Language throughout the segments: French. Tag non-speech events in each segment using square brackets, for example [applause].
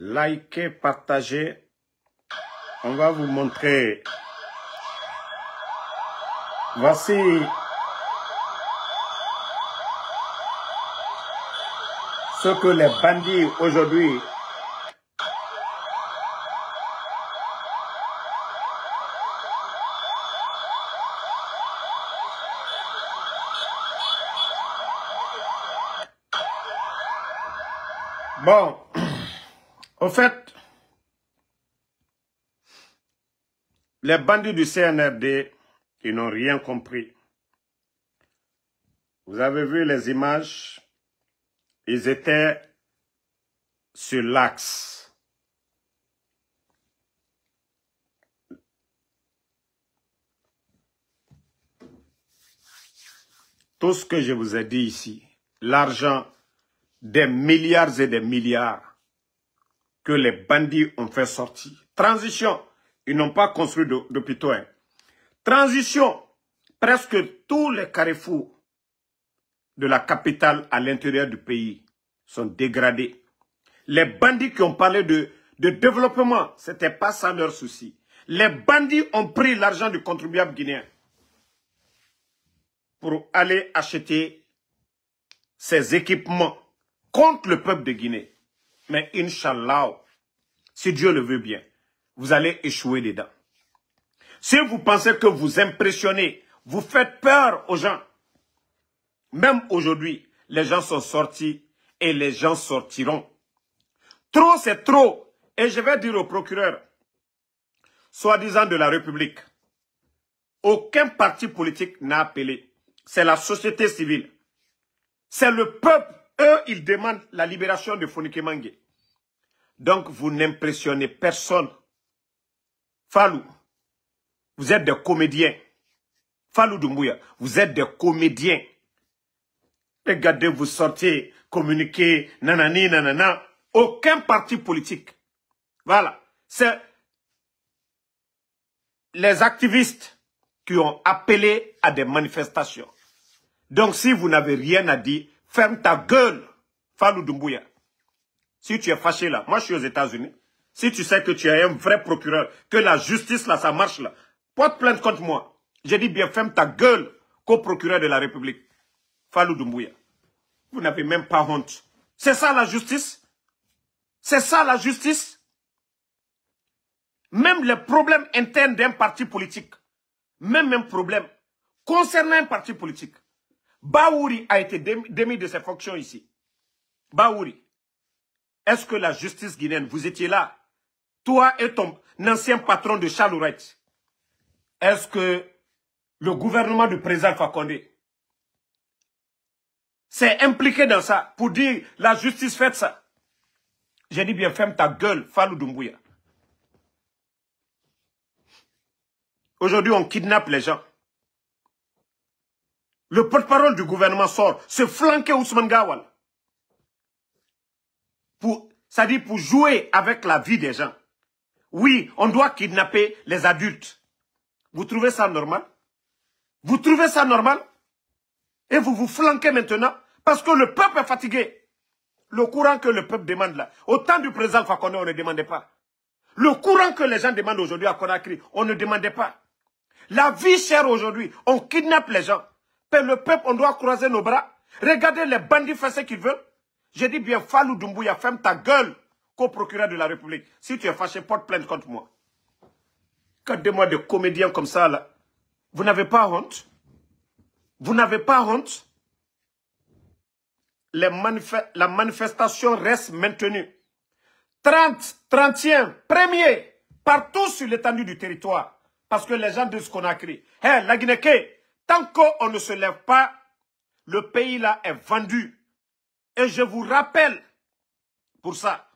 likez, partagez. On va vous montrer. Voici ce que les bandits aujourd'hui fait, les bandits du CNRD, ils n'ont rien compris. Vous avez vu les images, ils étaient sur l'axe. Tout ce que je vous ai dit ici, l'argent des milliards et des milliards que les bandits ont fait sortir. Transition, ils n'ont pas construit d'hôpitaux. Transition, presque tous les carrefours de la capitale à l'intérieur du pays sont dégradés. Les bandits qui ont parlé de, développement, ce n'était pas sans leur souci. Les bandits ont pris l'argent du contribuable guinéen pour aller acheter ces équipements contre le peuple de Guinée. Mais Inch'Allah, si Dieu le veut bien, vous allez échouer dedans. Si vous pensez que vous impressionnez, vous faites peur aux gens. Même aujourd'hui, les gens sont sortis et les gens sortiront. Trop, c'est trop. Et je vais dire au procureur, soi-disant de la République, aucun parti politique n'a appelé. C'est la société civile. C'est le peuple. Eux, ils demandent la libération de Fonike donc, vous n'impressionnez personne. Falou, vous êtes des comédiens. Falou Doumbouya, vous êtes des comédiens. Regardez, vous sortez, communiquer nanani, nanana. Aucun parti politique. Voilà. C'est les activistes qui ont appelé à des manifestations. Donc, si vous n'avez rien à dire, ferme ta gueule, Falou Doumbouya. Si tu es fâché là, moi je suis aux États-Unis. Si tu sais que tu es un vrai procureur, que la justice là, ça marche là, porte plainte contre moi. J'ai dit bien, ferme ta gueule, co-procureur de la République. Falou Doumbouya. Vous n'avez même pas honte. C'est ça la justice C'est ça la justice Même les problèmes internes d'un parti politique, même un problème concernant un parti politique. Baouri a été démis de ses fonctions ici. Baouri, est-ce que la justice guinéenne, vous étiez là Toi et ton ancien patron de Chalourette, est-ce que le gouvernement du président Fakonde s'est impliqué dans ça pour dire la justice fait ça J'ai dit bien ferme ta gueule, Falou Doumbouya. Aujourd'hui, on kidnappe les gens. Le porte-parole du gouvernement sort, se flanquer Ousmane Gawal pour, ça dit pour jouer avec la vie des gens. Oui, on doit kidnapper les adultes. Vous trouvez ça normal Vous trouvez ça normal Et vous vous flanquez maintenant parce que le peuple est fatigué. Le courant que le peuple demande là. Au temps du président Fakonde, on ne demandait pas. Le courant que les gens demandent aujourd'hui à Conakry, on ne demandait pas. La vie chère aujourd'hui, on kidnappe les gens. Mais le peuple, on doit croiser nos bras. Regardez les bandits faire ce qu'ils veulent. J'ai dit bien, Falou Doumbouya, ferme ta gueule, co-procureur de la République. Si tu es fâché, porte plainte contre moi. Quatre mois de comédiens comme ça, là. Vous n'avez pas honte Vous n'avez pas honte La manifestation reste maintenue. 30, 31, premier, partout sur l'étendue du territoire. Parce que les gens de ce qu'on a créé. Hé, la Guinée, tant qu'on ne se lève pas, le pays là est vendu. Et je vous rappelle, pour ça,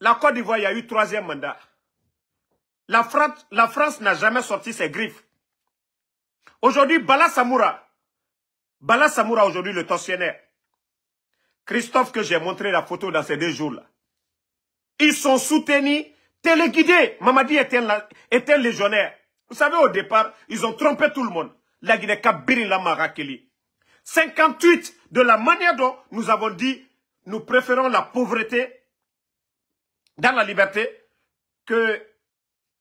la Côte d'Ivoire, il y a eu troisième mandat. La France n'a France jamais sorti ses griffes. Aujourd'hui, Bala Samoura, Bala Samoura aujourd'hui le tortionnaire, Christophe que j'ai montré la photo dans ces deux jours-là, ils sont soutenus, téléguidés. Mamadi était, était légionnaire. Vous savez, au départ, ils ont trompé tout le monde. La Guinée la Lamarakeli. 58 de la manière dont nous avons dit nous préférons la pauvreté dans la liberté que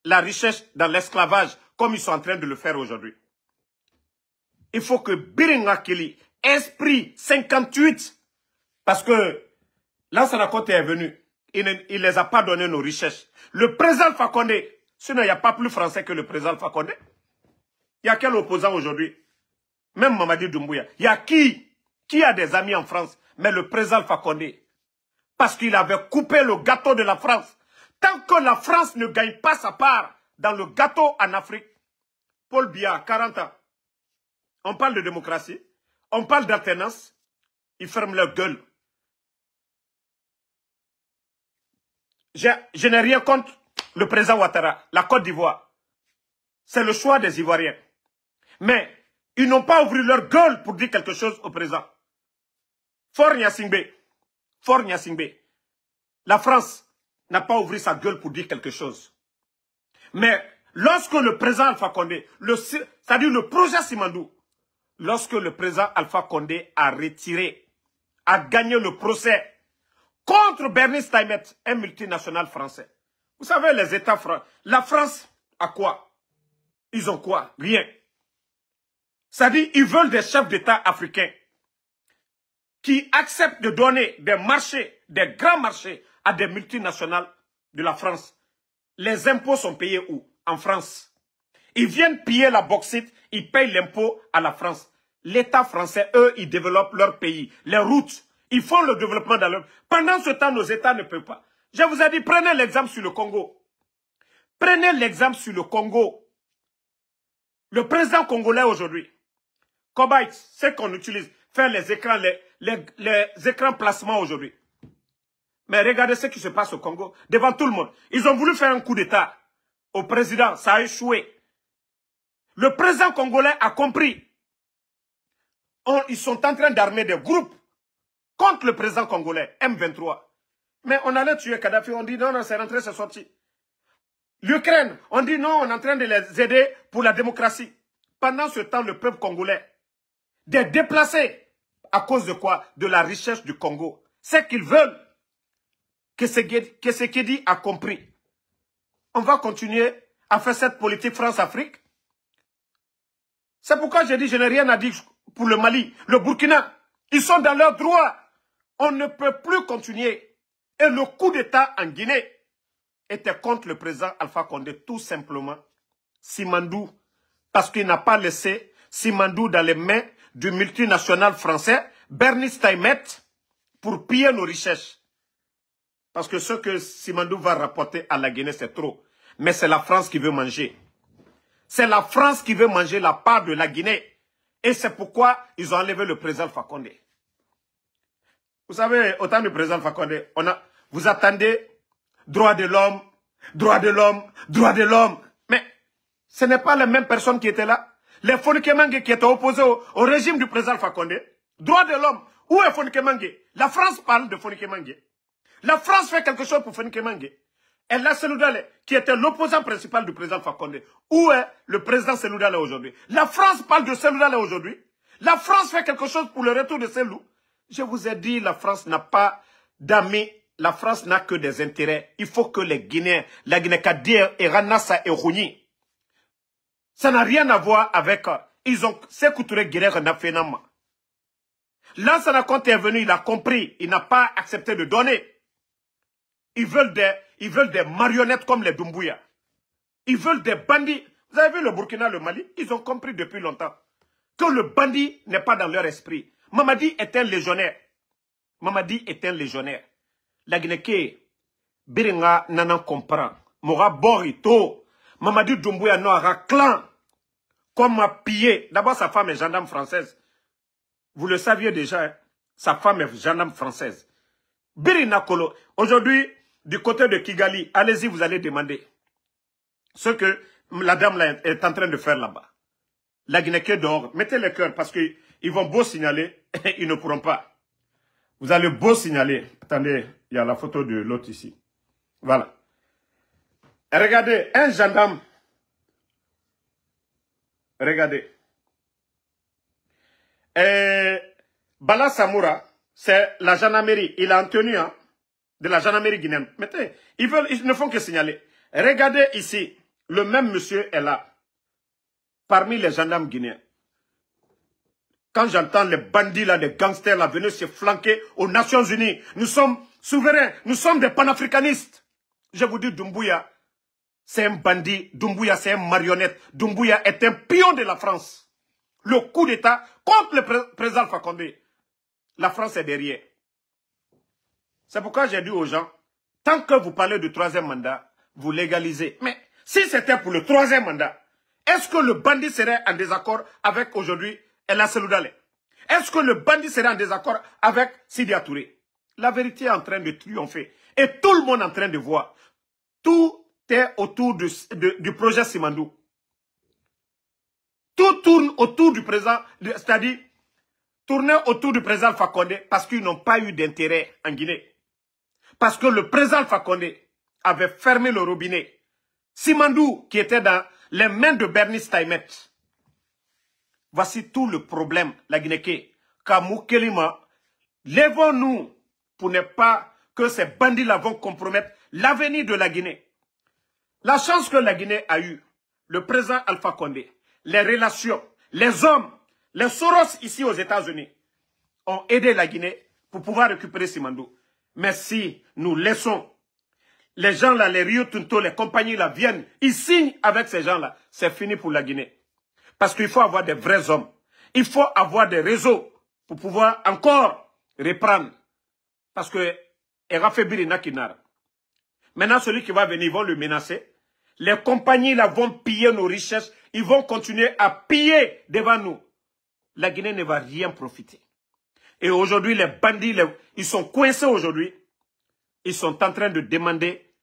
la richesse dans l'esclavage comme ils sont en train de le faire aujourd'hui. Il faut que Biringa esprit 58, parce que l'ancien Rakote est venu, il ne les a pas donné nos richesses. Le président Fakonde, sinon il n'y a pas plus français que le président Fakonde. Il y a quel opposant aujourd'hui même Mamadi Doumbouya. Il y a qui Qui a des amis en France Mais le président Fakonde. Parce qu'il avait coupé le gâteau de la France. Tant que la France ne gagne pas sa part dans le gâteau en Afrique, Paul Biya, 40 ans, on parle de démocratie, on parle d'alternance, ils ferment leur gueule. Je, je n'ai rien contre le président Ouattara, la Côte d'Ivoire. C'est le choix des Ivoiriens. Mais ils n'ont pas ouvert leur gueule pour dire quelque chose au présent. Fort Nyasingbe, Fort Nyasingbe, la France n'a pas ouvert sa gueule pour dire quelque chose. Mais lorsque le président Alpha Condé, c'est-à-dire le projet Simandou, lorsque le président Alpha Condé a retiré, a gagné le procès contre Bernie Steinmet, un multinational français. Vous savez, les États français, la France a quoi Ils ont quoi Rien. C'est-à-dire, ils veulent des chefs d'État africains qui acceptent de donner des marchés, des grands marchés, à des multinationales de la France. Les impôts sont payés où En France. Ils viennent piller la bauxite, ils payent l'impôt à la France. L'État français, eux, ils développent leur pays, les routes, ils font le développement dans leur... Pendant ce temps, nos États ne peuvent pas. Je vous ai dit, prenez l'exemple sur le Congo. Prenez l'exemple sur le Congo. Le président congolais aujourd'hui, c'est ce qu'on utilise, faire les écrans, les, écrans placement aujourd'hui. Mais regardez ce qui se passe au Congo, devant tout le monde. Ils ont voulu faire un coup d'État au président, ça a échoué. Le président congolais a compris. ils sont en train d'armer des groupes contre le président congolais, M23. Mais on allait tuer Kadhafi, on dit non, non, c'est rentré, c'est sorti. L'Ukraine, on dit non, on est en train de les aider pour la démocratie. Pendant ce temps, le peuple congolais des déplacés. À cause de quoi De la richesse du Congo. C'est qu'ils veulent. Que ce dit a compris. On va continuer à faire cette politique France-Afrique. C'est pourquoi j'ai dit, je n'ai rien à dire pour le Mali, le Burkina. Ils sont dans leurs droits. On ne peut plus continuer. Et le coup d'État en Guinée était contre le président Alpha Condé, tout simplement. Simandou, parce qu'il n'a pas laissé Simandou dans les mains du multinational français Bernie Steinmet pour piller nos richesses. Parce que ce que Simandou va rapporter à la Guinée, c'est trop. Mais c'est la France qui veut manger. C'est la France qui veut manger la part de la Guinée. Et c'est pourquoi ils ont enlevé le président Fakonde. Vous savez, au temps du président Fakonde, on a, vous attendez droit de l'homme, droit de l'homme, droit de l'homme. Mais ce n'est pas les mêmes personnes qui étaient là les Fonkemangue qui étaient opposés au, régime du président Fakonde. droit de l'homme, où est Fonkemangue La France parle de Fonkemangue. La France fait quelque chose pour Fonkemangue. Et là, Senoudale, qui était l'opposant principal du président Fakonde. où est le président Senoudale aujourd'hui La France parle de Senoudale aujourd'hui. La France fait quelque chose pour le retour de Selou. Je vous ai dit, la France n'a pas d'amis la France n'a que des intérêts. Il faut que les Guinéens, la guinée et Ranassa et Rouni, ça n'a rien à voir avec... Euh, ils ont... C'est Couture Guerre n'a fait L'ancien est venu, il a compris, il n'a pas accepté de donner. Ils veulent des, ils veulent des marionnettes comme les Dumbuya. Ils veulent des bandits. Vous avez vu le Burkina, le Mali Ils ont compris depuis longtemps que le bandit n'est pas dans leur esprit. Mamadi est un légionnaire. Mamadi est un légionnaire. La Guinée, Biringa Nana comprend. Mora Borito, Mamadou Doumbouya Noara, clan, comme m'a pillé. D'abord, sa femme est gendarme française. Vous le saviez déjà, hein. sa femme est gendarme française. Birina aujourd'hui, du côté de Kigali, allez-y, vous allez demander ce que la dame est en train de faire là-bas. La Guinée d'or. mettez le cœur parce qu'ils vont beau signaler, [laughs] ils ne pourront pas. Vous allez beau signaler. Attendez, il y a la photo de l'autre ici. Voilà. Eh, regardez, un gendarme. Regardez. Eh, Bala Samoura, c'est la gendarmerie. Il a en tenue hein, de la gendarmerie guinéenne. Mettez, ils, veulent, ne font que signaler. Regardez ici, le même monsieur est là. Parmi les gendarmes guinéens. Quand j'entends les bandits là, les gangsters là, venir se flanquer aux Nations Unies, nous sommes souverains, nous sommes des panafricanistes. Je vous dis, Dumbuya, c'est un bandit, Doumbouya c'est une marionnette, Doumbouya est un pion de la France. Le coup d'État contre le président Fakonde. la France est derrière. C'est pourquoi j'ai dit aux gens, tant que vous parlez du troisième mandat, vous légalisez. Mais si c'était pour le troisième mandat, est-ce que le bandit serait en désaccord avec aujourd'hui Ella Seloudale Est-ce que le bandit serait en désaccord avec Sidi Touré La vérité est en train de triompher. Et tout le monde est en train de voir. Tout était autour du, du projet Simandou. Tout tourne autour du président, c'est-à-dire tourner autour du président Fakonde parce qu'ils n'ont pas eu d'intérêt en Guinée. Parce que le président Fakonde avait fermé le robinet. Simandou, qui était dans les mains de Bernie Taimet. Voici tout le problème, la Guinée. Kamou Kelima, lèvons-nous pour ne pas que ces bandits-là vont compromettre l'avenir de la Guinée. La chance que la Guinée a eue, le président Alpha Condé, les relations, les hommes, les Soros ici aux États-Unis ont aidé la Guinée pour pouvoir récupérer Simandou. Mais si nous laissons les gens là, les Rio Tinto, les compagnies là viennent, ils signent avec ces gens là, c'est fini pour la Guinée. Parce qu'il faut avoir des vrais hommes. Il faut avoir des réseaux pour pouvoir encore reprendre. Parce que Birina Nakinar. Maintenant, celui qui va venir, ils vont le menacer. Les compagnies là vont piller nos richesses. Ils vont continuer à piller devant nous. La Guinée ne va rien profiter. Et aujourd'hui, les bandits, ils sont coincés aujourd'hui. Ils sont en train de demander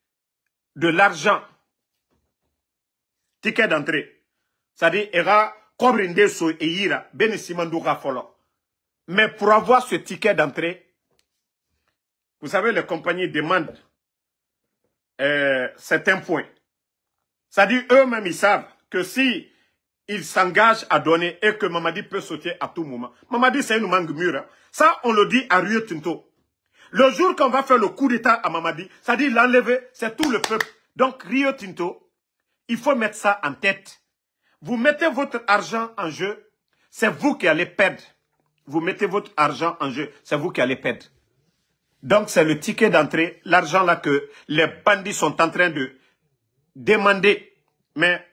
de l'argent. Ticket d'entrée. C'est-à-dire, Era, Mais pour avoir ce ticket d'entrée, vous savez, les compagnies demandent euh, certains points. Ça dit eux-mêmes, ils savent que si s'engagent à donner et que Mamadi peut sauter à tout moment. Mamadi, c'est une mangue mûre. Hein. Ça, on le dit à Rio Tinto. Le jour qu'on va faire le coup d'État à Mamadi, ça dit l'enlever, c'est tout le peuple. Donc, Rio Tinto, il faut mettre ça en tête. Vous mettez votre argent en jeu, c'est vous qui allez perdre. Vous mettez votre argent en jeu, c'est vous qui allez perdre. Donc, c'est le ticket d'entrée, l'argent là que les bandits sont en train de Demander. mais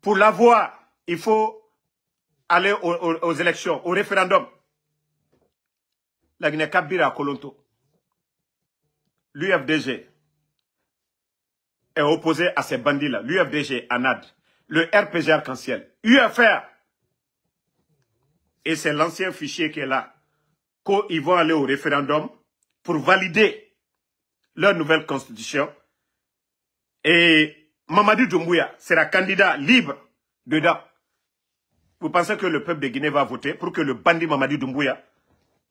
pour l'avoir, il faut aller aux, élections, au référendum. La Guinée Kolonto, l'UFDG est opposé à ces bandits-là, l'UFDG, ANAD, le RPG Arc-en-Ciel, UFR. Et c'est l'ancien fichier qui est là, qu'ils vont aller au référendum pour valider leur nouvelle constitution et Mamadou Doumbouya sera candidat libre dedans. Vous pensez que le peuple de Guinée va voter pour que le bandit Mamadou Doumbouya,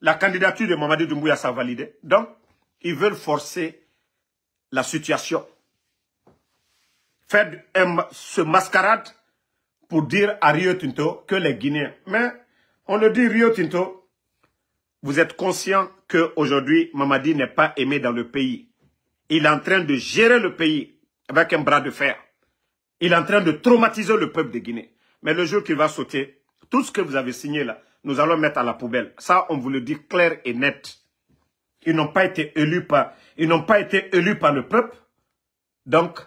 la candidature de Mamadou Doumbouya soit validée Donc, ils veulent forcer la situation. Faire ce mascarade pour dire à Rio Tinto que les Guinéens. Mais on le dit, Rio Tinto, vous êtes conscient qu'aujourd'hui, Mamadi n'est pas aimé dans le pays. Il est en train de gérer le pays avec un bras de fer. Il est en train de traumatiser le peuple de Guinée. Mais le jour qu'il va sauter, tout ce que vous avez signé là, nous allons mettre à la poubelle. Ça, on vous le dit clair et net. Ils n'ont pas été élus par, ils n'ont pas été élus par le peuple. Donc,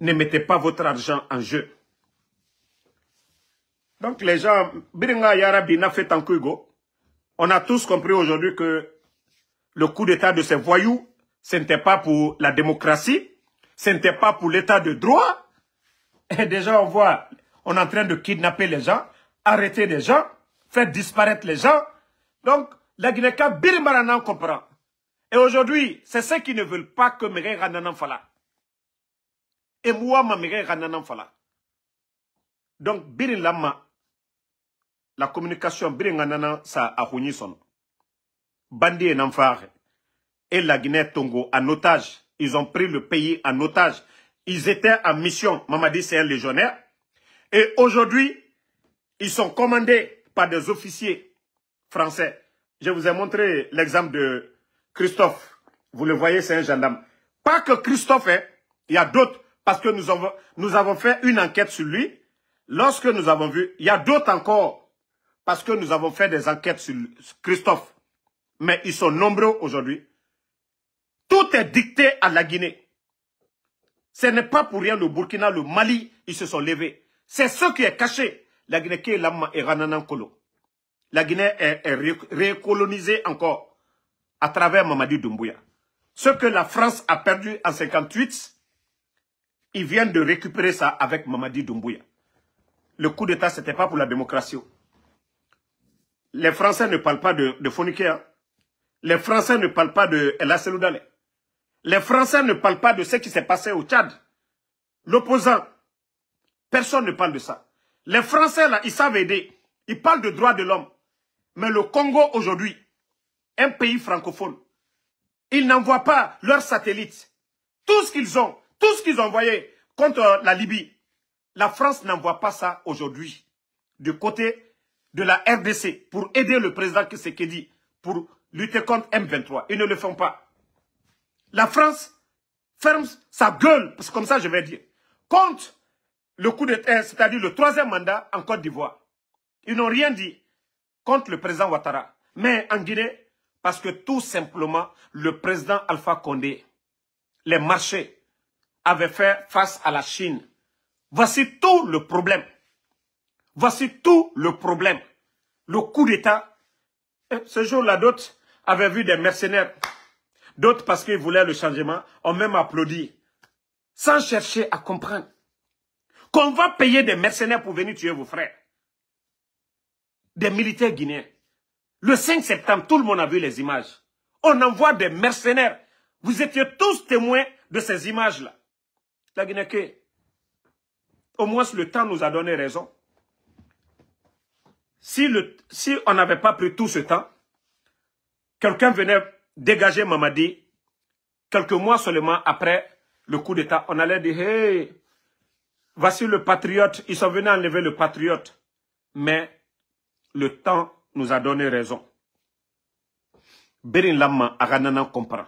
ne mettez pas votre argent en jeu. Donc les gens, Biringa Yarabi n'a fait On a tous compris aujourd'hui que le coup d'état de ces voyous, ce n'était pas pour la démocratie, ce n'était pas pour l'état de droit. Et déjà, on voit, on est en train de kidnapper les gens, arrêter les gens, faire disparaître les gens. Donc, la Guinée-Ka, Birimaranan comprend. Et aujourd'hui, c'est ceux qui ne veulent pas que Mireille Rananan Fala. Et moi, ma Mireille Fala. Donc, Birin Lama, la communication, Birin Rananan, ça a son. Bandi et Namfare. Et la Guinée-Tongo en otage. Ils ont pris le pays en otage. Ils étaient en mission. Mamadi, c'est un légionnaire. Et aujourd'hui, ils sont commandés par des officiers français. Je vous ai montré l'exemple de Christophe. Vous le voyez, c'est un gendarme. Pas que Christophe, hein, il y a d'autres, parce que nous avons, nous avons fait une enquête sur lui. Lorsque nous avons vu, il y a d'autres encore, parce que nous avons fait des enquêtes sur Christophe. Mais ils sont nombreux aujourd'hui. Tout est dicté à la Guinée. Ce n'est pas pour rien le Burkina, le Mali, ils se sont levés. C'est ce qui est caché. La Guinée est récolonisée La Guinée est, encore à travers Mamadi Doumbouya. Ce que la France a perdu en 58, ils viennent de récupérer ça avec Mamadi Doumbouya. Le coup d'État, ce n'était pas pour la démocratie. Les Français ne parlent pas de, de hein. Les Français ne parlent pas de El Dalé. Les Français ne parlent pas de ce qui s'est passé au Tchad. L'opposant, personne ne parle de ça. Les Français, là, ils savent aider. Ils parlent de droits de l'homme. Mais le Congo, aujourd'hui, un pays francophone, ils n'envoient pas leurs satellites. Tout ce qu'ils ont, tout ce qu'ils ont envoyé contre euh, la Libye, la France n'envoie pas ça aujourd'hui. Du côté de la RDC, pour aider le président Kisekedi, pour lutter contre M23. Ils ne le font pas la France ferme sa gueule, parce comme ça je vais dire, contre le coup d'État, euh, c'est-à-dire le troisième mandat en Côte d'Ivoire. Ils n'ont rien dit contre le président Ouattara. Mais en Guinée, parce que tout simplement, le président Alpha Condé, les marchés avaient fait face à la Chine. Voici tout le problème. Voici tout le problème. Le coup d'État, euh, ce jour-là, d'autres avaient vu des mercenaires D'autres, parce qu'ils voulaient le changement, ont même applaudi. Sans chercher à comprendre. Qu'on va payer des mercenaires pour venir tuer vos frères. Des militaires guinéens. Le 5 septembre, tout le monde a vu les images. On envoie des mercenaires. Vous étiez tous témoins de ces images-là. La Guinée, au moins le temps nous a donné raison. Si, le, si on n'avait pas pris tout ce temps, quelqu'un venait dégagé Mamadi, quelques mois seulement après le coup d'État, on allait dire Hey, voici le patriote. Ils sont venus enlever le patriote. Mais le temps nous a donné raison. Bérin Lamma, Aranana comprend.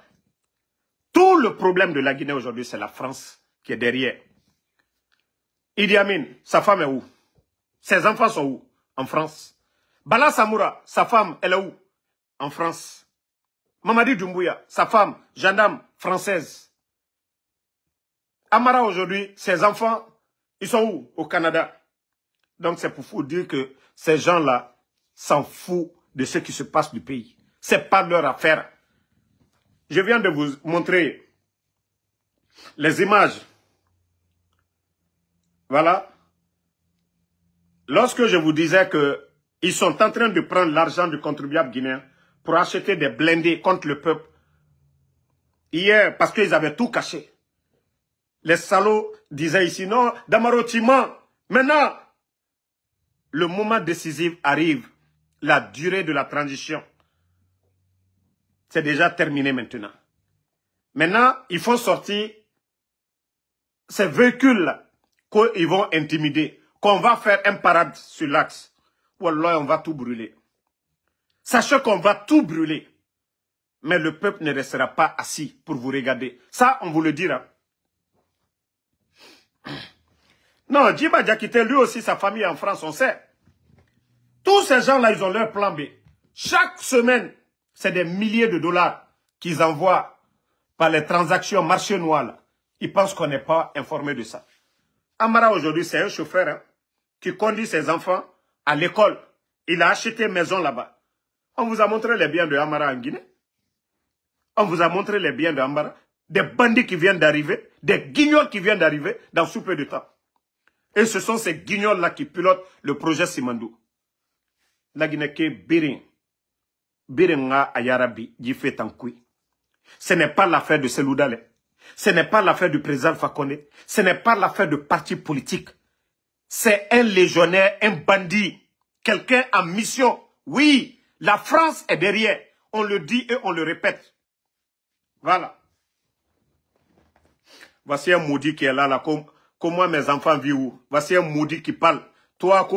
Tout le problème de la Guinée aujourd'hui, c'est la France qui est derrière. Idi Amin, sa femme est où Ses enfants sont où En France. Bala Samoura, sa femme, elle est où En France. Mamadi Doumbouya, sa femme, gendarme française. Amara aujourd'hui, ses enfants, ils sont où Au Canada. Donc c'est pour vous dire que ces gens-là s'en foutent de ce qui se passe du pays. Ce n'est pas leur affaire. Je viens de vous montrer les images. Voilà. Lorsque je vous disais qu'ils sont en train de prendre l'argent du contribuable guinéen, pour acheter des blindés contre le peuple. Hier, parce qu'ils avaient tout caché. Les salauds disaient ici, non, Damarotiman, maintenant, le moment décisif arrive. La durée de la transition, c'est déjà terminé maintenant. Maintenant, il faut sortir ces véhicules qu'ils vont intimider, qu'on va faire un parade sur l'axe. là, on va tout brûler. Sachez qu'on va tout brûler. Mais le peuple ne restera pas assis pour vous regarder. Ça, on vous le dira. Non, Djiba quitté lui aussi, sa famille en France, on sait. Tous ces gens-là, ils ont leur plan B. Chaque semaine, c'est des milliers de dollars qu'ils envoient par les transactions marché noir. Ils pensent qu'on n'est pas informé de ça. Amara, aujourd'hui, c'est un chauffeur hein, qui conduit ses enfants à l'école. Il a acheté une maison là-bas. On vous a montré les biens de Amara en Guinée. On vous a montré les biens de Amara. Des bandits qui viennent d'arriver, des guignols qui viennent d'arriver dans sous peu de temps. Et ce sont ces guignols-là qui pilotent le projet Simandou. La Guinée qui Birin. Ayarabi, fait Ce n'est pas l'affaire de Seloudale. Ce n'est pas l'affaire du président Fakone. Ce n'est pas l'affaire de parti politique. C'est un légionnaire, un bandit. Quelqu'un en mission. Oui, la France est derrière. On le dit et on le répète. Voilà. Voici un maudit qui est là, là. moi mes enfants vivent où Voici un maudit qui parle. Toi,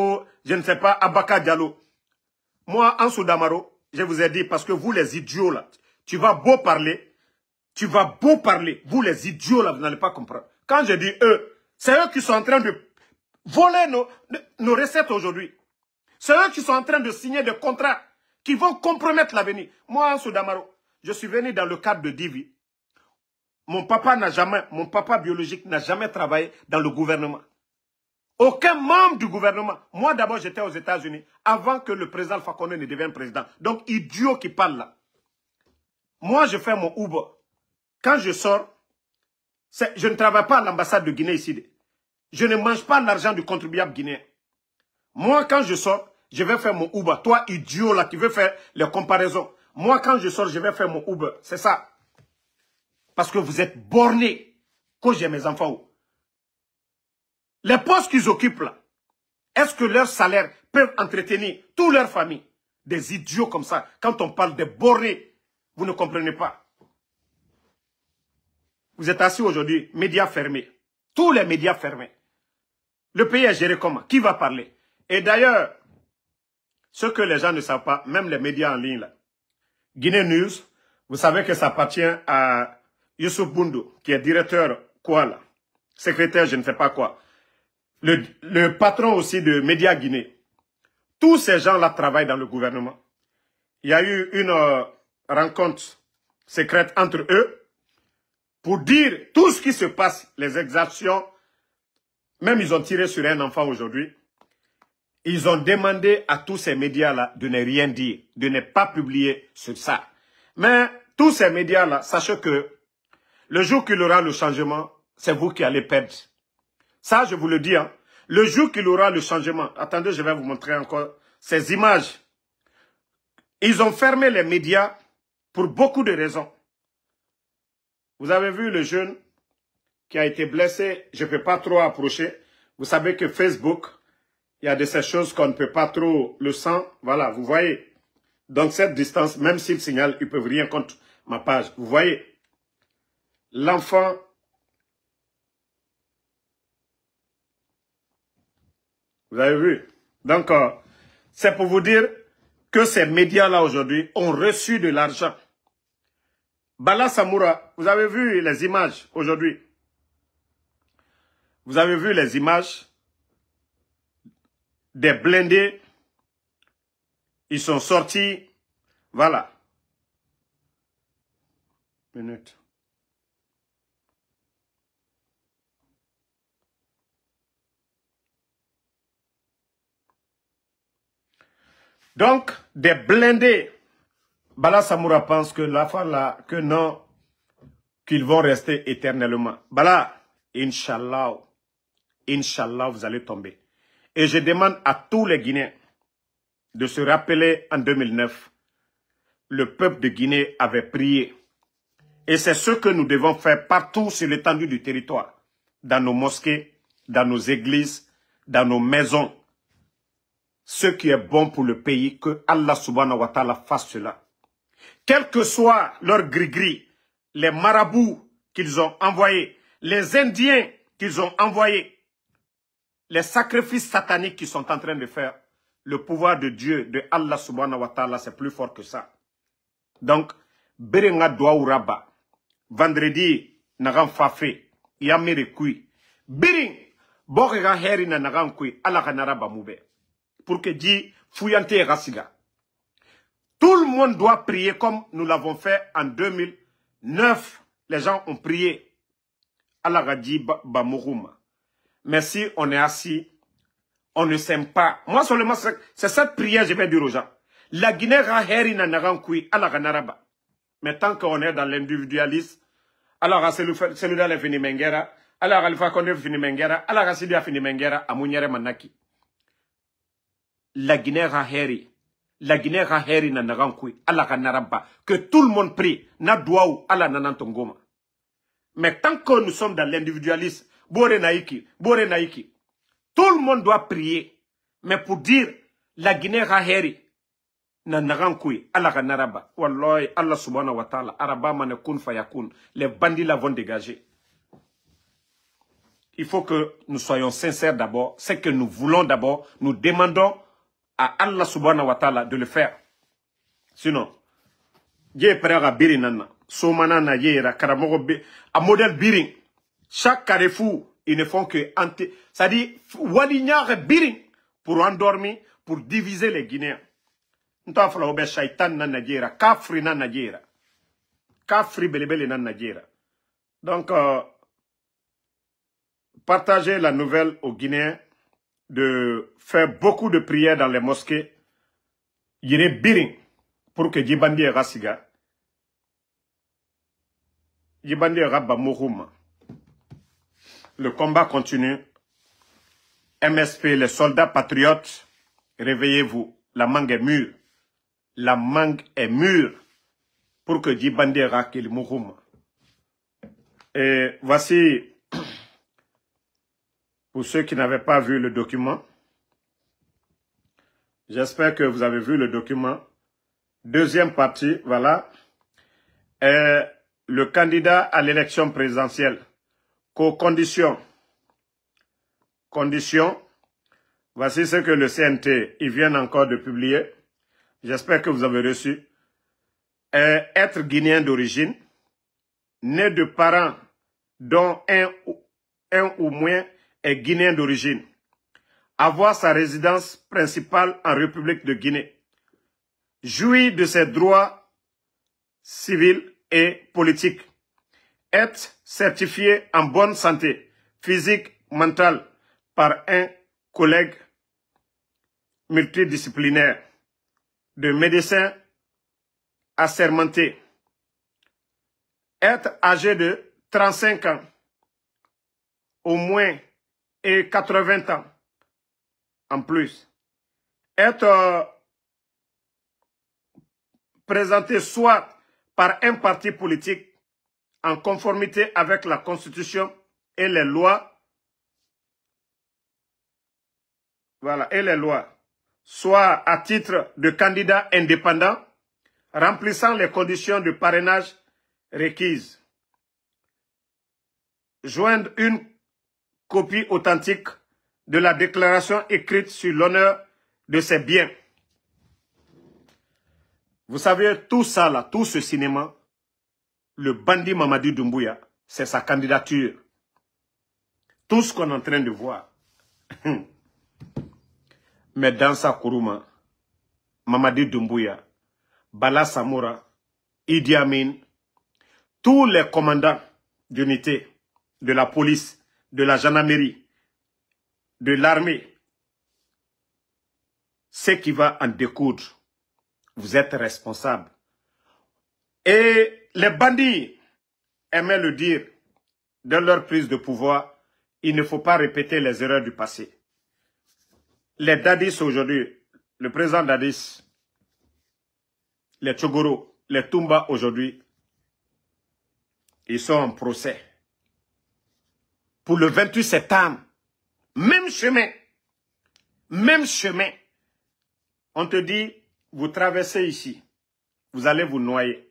je ne sais pas, Abaka Diallo. Moi, en Soudamaro, je vous ai dit, parce que vous les idiots là, tu vas beau parler, tu vas beau parler. Vous les idiots là, vous n'allez pas comprendre. Quand je dis eux, c'est eux qui sont en train de voler nos, nos recettes aujourd'hui. C'est eux qui sont en train de signer des contrats qui vont compromettre l'avenir. Moi, Soudamaro, je suis venu dans le cadre de Divi. Mon papa n'a jamais, mon papa biologique n'a jamais travaillé dans le gouvernement. Aucun membre du gouvernement. Moi, d'abord, j'étais aux États-Unis avant que le président Fakonde ne devienne président. Donc, idiot qui parle là. Moi, je fais mon Uber. Quand je sors, je ne travaille pas à l'ambassade de Guinée ici. Je ne mange pas l'argent du contribuable guinéen. Moi, quand je sors, je vais faire mon Uber. Toi, idiot, là, qui veux faire les comparaisons. Moi, quand je sors, je vais faire mon Uber. C'est ça. Parce que vous êtes bornés. Quand j'ai mes enfants. Oh. Les postes qu'ils occupent, là, est-ce que leurs salaires peuvent entretenir toute leur famille Des idiots comme ça. Quand on parle de bornés, vous ne comprenez pas. Vous êtes assis aujourd'hui, médias fermés. Tous les médias fermés. Le pays est géré comment Qui va parler Et d'ailleurs, ce que les gens ne savent pas, même les médias en ligne, là. Guinée News, vous savez que ça appartient à Youssouf Boundou, qui est directeur quoi là, secrétaire je ne sais pas quoi, le, patron aussi de Média Guinée. Tous ces gens-là travaillent dans le gouvernement. Il y a eu une euh, rencontre secrète entre eux pour dire tout ce qui se passe, les exactions. Même ils ont tiré sur un enfant aujourd'hui. Ils ont demandé à tous ces médias-là de ne rien dire, de ne pas publier sur ça. Mais tous ces médias-là, sachez que le jour qu'il aura le changement, c'est vous qui allez perdre. Ça, je vous le dis. Hein. Le jour qu'il aura le changement, attendez, je vais vous montrer encore ces images. Ils ont fermé les médias pour beaucoup de raisons. Vous avez vu le jeune qui a été blessé, je ne peux pas trop approcher. Vous savez que Facebook, il y a de ces choses qu'on ne peut pas trop, le sentir. voilà, vous voyez. Donc cette distance, même s'il signale, ils ne peuvent rien contre ma page. Vous voyez, l'enfant Vous avez vu Donc, euh, c'est pour vous dire que ces médias-là aujourd'hui ont reçu de l'argent. Bala Samoura, vous avez vu les images aujourd'hui. Vous avez vu les images des blindés. Ils sont sortis. Voilà. Minute. Donc, des blindés. Bala Samoura pense que la fin là, que non, qu'ils vont rester éternellement. Bala, Inch'Allah, Inch'Allah, vous allez tomber. Et je demande à tous les Guinéens de se rappeler en 2009, le peuple de Guinée avait prié. Et c'est ce que nous devons faire partout sur l'étendue du territoire, dans nos mosquées, dans nos églises, dans nos maisons. Ce qui est bon pour le pays, que Allah subhanahu wa ta'ala fasse cela. Quel que soit leur gris-gris, les marabouts qu'ils ont envoyés, les Indiens qu'ils ont envoyés, les sacrifices sataniques qui sont en train de faire, le pouvoir de Dieu, de Allah subhanahu wa ta'ala, c'est plus fort que ça. Donc, Berenga Douaouraba, vendredi, Nagan Fafé, Yamere Kui, Bering, Borega Herina Nagan Kui, Alaganaraba Moube, pour que dit Fouyante et Tout le monde doit prier comme nous l'avons fait en 2009. Les gens ont prié. Allah dit mais si on est assis, on ne s'aime pas. Moi seulement, c'est cette prière que je vais dire aux gens. La Guinée raheri na narankui ala Mais tant qu'on est dans l'individualisme, alors c'est le dans fini mengera, alors alfa konde fini mengera, alors c'est fini mengera amunyere manaki. La Guinée raheri, la Guinée raheri na narankui ala ganaraba que tout le monde prie na duau ala nanantongoma. Mais tant que nous sommes dans l'individualisme Bore Naïki, bore Naïki. Tout le monde doit prier. Mais pour dire, la Guinée Raheri, na nagankui, Allah naraba. Wallahi, Allah subhanahu wa ta'ala, araba mane kun fayakun. Les bandits la vont dégager. Il faut que nous soyons sincères d'abord. Ce que nous voulons d'abord, nous demandons à Allah subhanahu wa ta'ala de le faire. Sinon, je prêt à Birinana. Soumana na yera, karamogo, a model birin. Chaque carrefour, ils ne font que... Ça dit, Walignard Birin, pour endormir, pour diviser les Guinéens. Nta Le obe shaitan na najera, kafri na najera. Kafri belebele na najera. Donc, euh, partagez la nouvelle aux Guinéens de faire beaucoup de prières dans les mosquées. est birin pour que Djibandi et Rassiga. Djibandi Rabba Mourouma le combat continue. MSP, les soldats patriotes, réveillez-vous. La mangue est mûre. La mangue est mûre pour que Djibandera qu'il mouroum. Et voici, [clears throat] pour ceux qui n'avaient pas vu le document, j'espère que vous avez vu le document. Deuxième partie, voilà. le candidat à l'élection présidentielle qu'aux conditions. Conditions. Voici ce que le CNT, il vient encore de publier. J'espère que vous avez reçu. être guinéen d'origine, né de parents dont un ou, un ou moins est guinéen d'origine. Avoir sa résidence principale en République de Guinée. Jouir de ses droits civils et politiques être certifié en bonne santé physique, mentale par un collègue multidisciplinaire de médecin assermentés. Être âgé de 35 ans au moins et 80 ans en plus. Être euh, présenté soit par un parti politique en conformité avec la Constitution et les lois. Voilà, et les lois. Soit à titre de candidat indépendant, remplissant les conditions de parrainage requises. Joindre une copie authentique de la déclaration écrite sur l'honneur de ses biens. Vous savez, tout ça là, tout ce cinéma, le bandit Mamadi Doumbouya, c'est sa candidature. Tout ce qu'on est en train de voir. [laughs] Mais dans sa Kourouma, Mamadi Doumbouya, Bala Samoura, Idi Amin, tous les commandants d'unité, de la police, de la gendarmerie, de l'armée, ce qui va en découdre, vous êtes responsable. Et les bandits aimaient le dire dans leur prise de pouvoir, il ne faut pas répéter les erreurs du passé. Les dadis aujourd'hui, le président dadis, les Tchogoro, les Tumba aujourd'hui, ils sont en procès. Pour le 28 septembre, même chemin, même chemin. On te dit, vous traversez ici, vous allez vous noyer.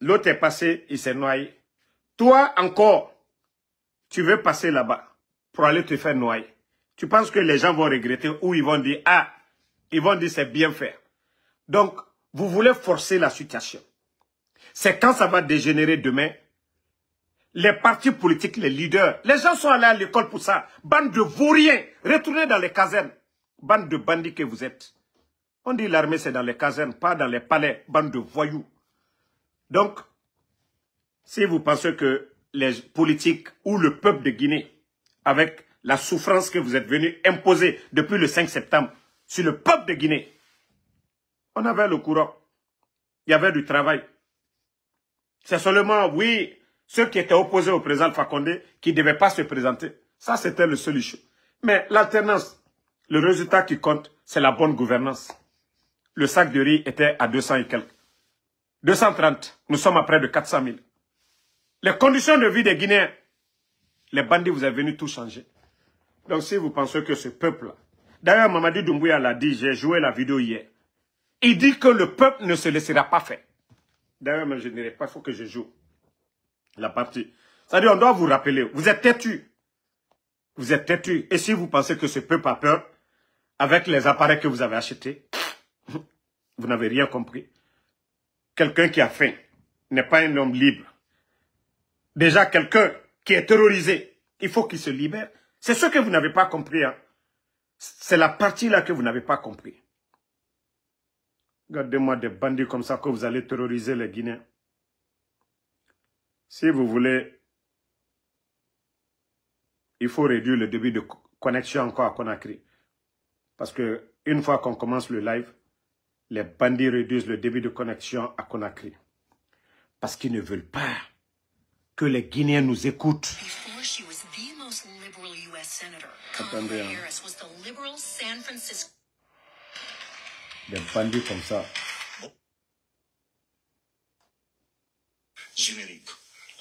L'autre est passé, il s'est noyé. Toi encore, tu veux passer là-bas pour aller te faire noyer. Tu penses que les gens vont regretter ou ils vont dire, ah, ils vont dire c'est bien fait. Donc, vous voulez forcer la situation. C'est quand ça va dégénérer demain. Les partis politiques, les leaders, les gens sont allés à l'école pour ça. Bande de vauriens, retournez dans les casernes. Bande de bandits que vous êtes. On dit l'armée c'est dans les casernes, pas dans les palais. Bande de voyous. Donc, si vous pensez que les politiques ou le peuple de Guinée, avec la souffrance que vous êtes venu imposer depuis le 5 septembre sur le peuple de Guinée, on avait le courant. Il y avait du travail. C'est seulement, oui, ceux qui étaient opposés au président Fakonde qui ne devaient pas se présenter. Ça, c'était le seul issue. Mais l'alternance, le résultat qui compte, c'est la bonne gouvernance. Le sac de riz était à 200 et quelques. 230, nous sommes à près de 400 000. Les conditions de vie des Guinéens, les bandits, vous êtes venus tout changer. Donc si vous pensez que ce peuple, d'ailleurs Mamadi Doumbouya l'a dit, j'ai joué la vidéo hier, il dit que le peuple ne se laissera pas faire. D'ailleurs, je n'irai pas, il faut que je joue la partie. C'est-à-dire, on doit vous rappeler, vous êtes têtu. Vous êtes têtu. Et si vous pensez que ce peuple a peur, avec les appareils que vous avez achetés, [laughs] vous n'avez rien compris quelqu'un qui a faim n'est pas un homme libre. Déjà, quelqu'un qui est terrorisé, il faut qu'il se libère. C'est ce que vous n'avez pas compris. Hein. C'est la partie là que vous n'avez pas compris. Gardez-moi des bandits comme ça que vous allez terroriser les Guinéens. Si vous voulez, il faut réduire le débit de connexion encore à Conakry. Parce que une fois qu'on commence le live, les bandits réduisent le débit de connexion à Conakry. Parce qu'ils ne veulent pas que les Guinéens nous écoutent. Attendez, Des hein. bandits comme ça. Générique.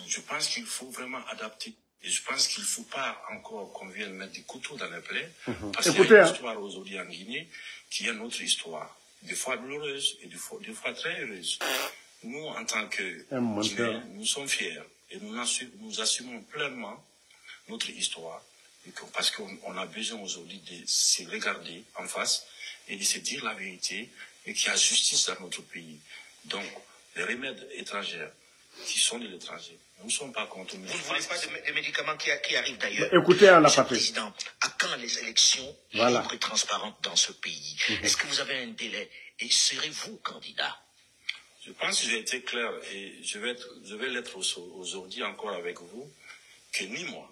Je pense qu'il faut vraiment adapter. Et je pense qu'il ne faut pas encore qu'on vienne mettre des couteaux dans les plaies. Mhm. Parce qu'il y a une hein. histoire aujourd'hui en Guinée qui est une autre histoire des fois douloureuse et des fois, très heureuses. Nous, en tant que nous sommes fiers et nous, nous assumons pleinement notre histoire parce qu'on a besoin aujourd'hui de se regarder en face et de se dire la vérité et qu'il y a justice dans notre pays. Donc, les remèdes étrangères qui sont de l'étranger. Nous ne sommes pas contre. Vous ne voulez pas de, médicaments qui, arrivent d'ailleurs. Écoutez, à la Président, à quand les élections seront transparentes dans ce pays mhm. Est-ce que vous avez un délai Et serez-vous candidat Je pense que j'ai été clair et je vais, être, je vais l'être aujourd'hui encore avec vous que ni moi,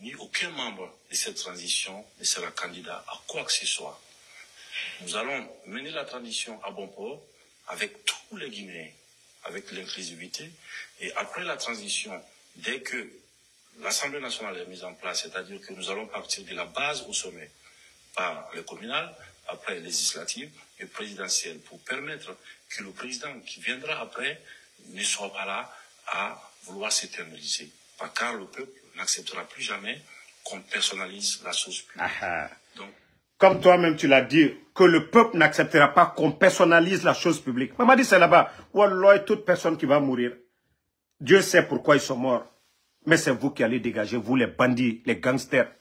ni aucun membre de cette transition ne sera candidat à quoi que ce soit. Nous allons mener la transition à bon port avec tous les Guinéens avec l'inclusivité. Et après la transition, dès que l'Assemblée nationale est mise en place, c'est-à-dire que nous allons partir de la base au sommet par le communal, après législative et présidentielle, pour permettre que le président qui viendra après ne soit pas là à vouloir s'éterniser. Car le peuple n'acceptera plus jamais qu'on personnalise la chose publique comme toi-même tu l'as dit, que le peuple n'acceptera pas qu'on personnalise la chose publique. Maman dit c'est là-bas. Wallah, toute personne qui va mourir, Dieu sait pourquoi ils sont morts. Mais c'est vous qui allez dégager, vous les bandits, les gangsters.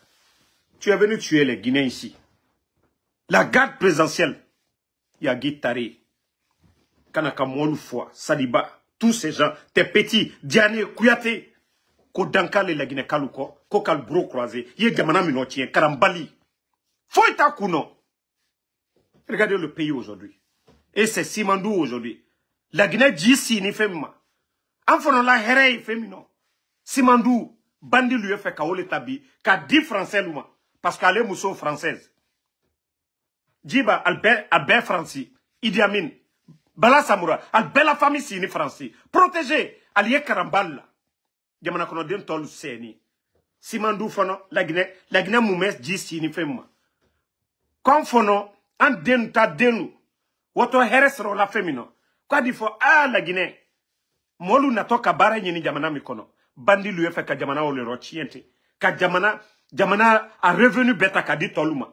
Tu es venu tuer les Guinéens ici. La garde présidentielle, Yagi Tari, Kanaka Mouanoufwa, Saliba, tous ces gens, tes petits, Diane, Kouyaté, Kodankale, la Guinée, Kaluko, Kokal Bro croisé, Yé Karambali. Foita kuno! Regardez le pays aujourd'hui. Et c'est Simandou aujourd'hui. La Guinée si, ni féminin. la herei féminin. Simandou, bandi lui fait kaole tabi, ka dit français Parce qu'elle est moussou française. Djiba, Albert, Albert Franci, Idi Amin, Bala Samoura, Albert la famille si ni Franci. Protégé, allié Karambala. Diamana kono den tolu seni. Simandou fono, la Guinée, la Guinée moumès si, ni konfono an denu ta denu woto heresro la femino min nɔ k'a di Molu natoka laginɛ mɔlu ni jamana mikono. bandi bandilu ye ka jamana jamana a revenu better kaditoluma.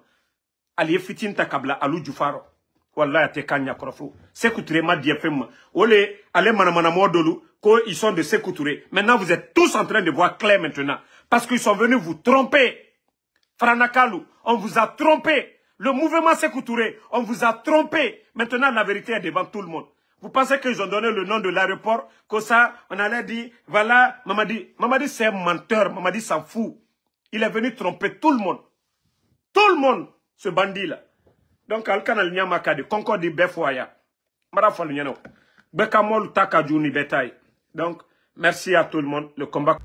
ka e fitinta kabla ali ta alu jufaro wallahi te ma diɲɛ Ole, mana ale ko ils sont de seku maintenant vous êtes tous en train de voir clair maintenant parce qu'ils sont venus vous tromper Franakalu, on vous a trompé le mouvement s'est couturé. on vous a trompé. Maintenant, la vérité est devant tout le monde. Vous pensez qu'ils ont donné le nom de l'aéroport, que ça, on allait dire, voilà, Mamadi. Mamadi, c'est un menteur. Mamadi s'en fout. Il est venu tromper tout le monde. Tout le monde, ce bandit-là. Donc, Concorde Befoya. Marafal Bekamol takajuni Betaï. Donc, merci à tout le monde. Le combat.